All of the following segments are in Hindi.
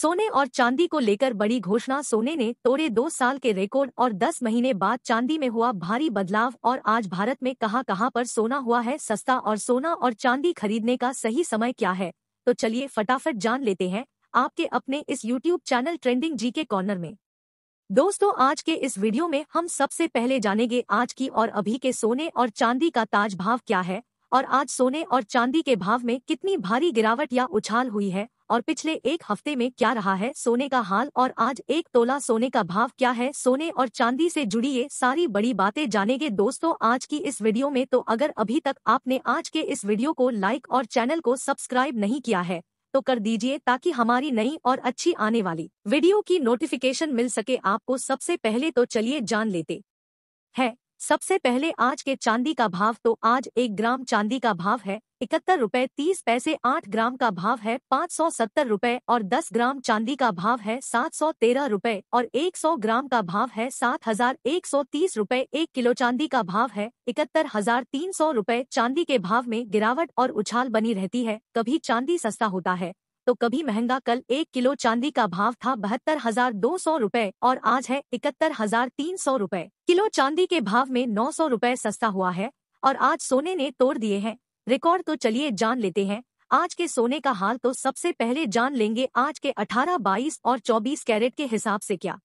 सोने और चांदी को लेकर बड़ी घोषणा सोने ने तोड़े दो साल के रिकॉर्ड और दस महीने बाद चांदी में हुआ भारी बदलाव और आज भारत में कहां कहां पर सोना हुआ है सस्ता और सोना और चांदी खरीदने का सही समय क्या है तो चलिए फटाफट जान लेते हैं आपके अपने इस यूट्यूब चैनल ट्रेंडिंग जी के कॉर्नर में दोस्तों आज के इस वीडियो में हम सबसे पहले जानेंगे आज की और अभी के सोने और चांदी का ताज भाव क्या है और आज सोने और चांदी के भाव में कितनी भारी गिरावट या उछाल हुई है और पिछले एक हफ्ते में क्या रहा है सोने का हाल और आज एक तोला सोने का भाव क्या है सोने और चांदी से जुड़ी ये सारी बड़ी बातें जानेंगे दोस्तों आज की इस वीडियो में तो अगर अभी तक आपने आज के इस वीडियो को लाइक और चैनल को सब्सक्राइब नहीं किया है तो कर दीजिए ताकि हमारी नई और अच्छी आने वाली वीडियो की नोटिफिकेशन मिल सके आपको सबसे पहले तो चलिए जान लेते हैं सबसे पहले आज के चांदी का भाव तो आज एक ग्राम चांदी का भाव है इकहत्तर रूपए तीस पैसे आठ ग्राम का भाव है पाँच सौ सत्तर रूपए और दस ग्राम चांदी का भाव है सात सौ तेरह रूपए और एक सौ ग्राम का भाव है सात हजार एक सौ तीस रूपए एक किलो चांदी का भाव है इकहत्तर हजार तीन सौ रूपए चांदी के भाव में गिरावट और उछाल बनी रहती है कभी चांदी सस्ता होता है तो कभी महंगा कल एक किलो चांदी का भाव था बहत्तर हजार दो सौ रूपए और आज है इकहत्तर हजार तीन सौ रूपए किलो चांदी के भाव में नौ सौ रूपए सस्ता हुआ है और आज सोने ने तोड़ दिए हैं रिकॉर्ड तो चलिए जान लेते हैं आज के सोने का हाल तो सबसे पहले जान लेंगे आज के 18, 22 और 24 कैरेट के हिसाब से क्या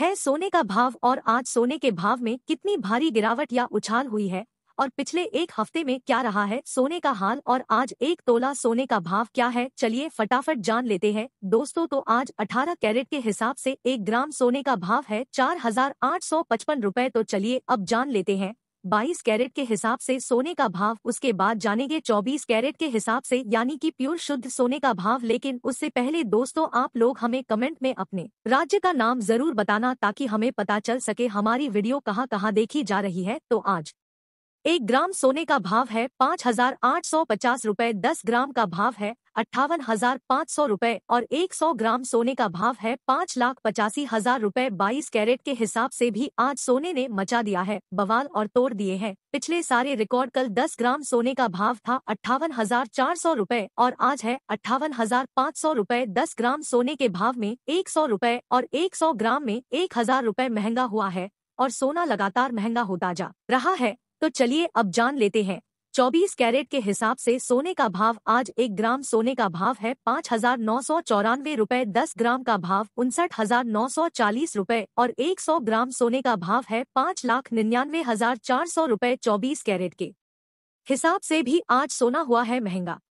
है सोने का भाव और आज सोने के भाव में कितनी भारी गिरावट या उछाल हुई है और पिछले एक हफ्ते में क्या रहा है सोने का हाल और आज एक तोला सोने का भाव क्या है चलिए फटाफट जान लेते हैं दोस्तों तो आज 18 कैरेट के हिसाब से एक ग्राम सोने का भाव है चार हजार आठ सौ पचपन रूपए तो चलिए अब जान लेते हैं 22 कैरेट के हिसाब से सोने का भाव उसके बाद जानेंगे 24 कैरेट के हिसाब से यानी कि प्योर शुद्ध सोने का भाव लेकिन उससे पहले दोस्तों आप लोग हमें कमेंट में अपने राज्य का नाम जरूर बताना ताकि हमें पता चल सके हमारी वीडियो कहाँ कहाँ देखी जा रही है तो आज एक ग्राम सोने का भाव है पाँच हजार आठ सौ पचास रूपए दस ग्राम का भाव है अट्ठावन हजार पाँच सौ रूपए और एक सौ ग्राम सोने का भाव है पाँच लाख पचासी हजार रूपए बाईस कैरेट के हिसाब से भी आज सोने ने मचा दिया है बवाल और तोड़ दिए हैं पिछले सारे रिकॉर्ड कल दस ग्राम सोने का भाव था अट्ठावन हजार चार सौ रूपए और आज है अट्ठावन हजार पाँच सौ रूपए दस ग्राम सोने के भाव में एक सौ रूपए और एक सौ ग्राम में एक हजार रूपए महंगा हुआ है और सोना लगातार महंगा होता जा रहा है तो चलिए अब जान लेते हैं 24 कैरेट के हिसाब से सोने का भाव आज एक ग्राम सोने का भाव है पाँच हजार नौ सौ चौरानवे रूपए दस ग्राम का भाव उनसठ हजार नौ सौ चालीस रूपए और एक सौ ग्राम सोने का भाव है पाँच लाख निन्यानवे हजार चार सौ रूपए चौबीस कैरेट के हिसाब से भी आज सोना हुआ है महंगा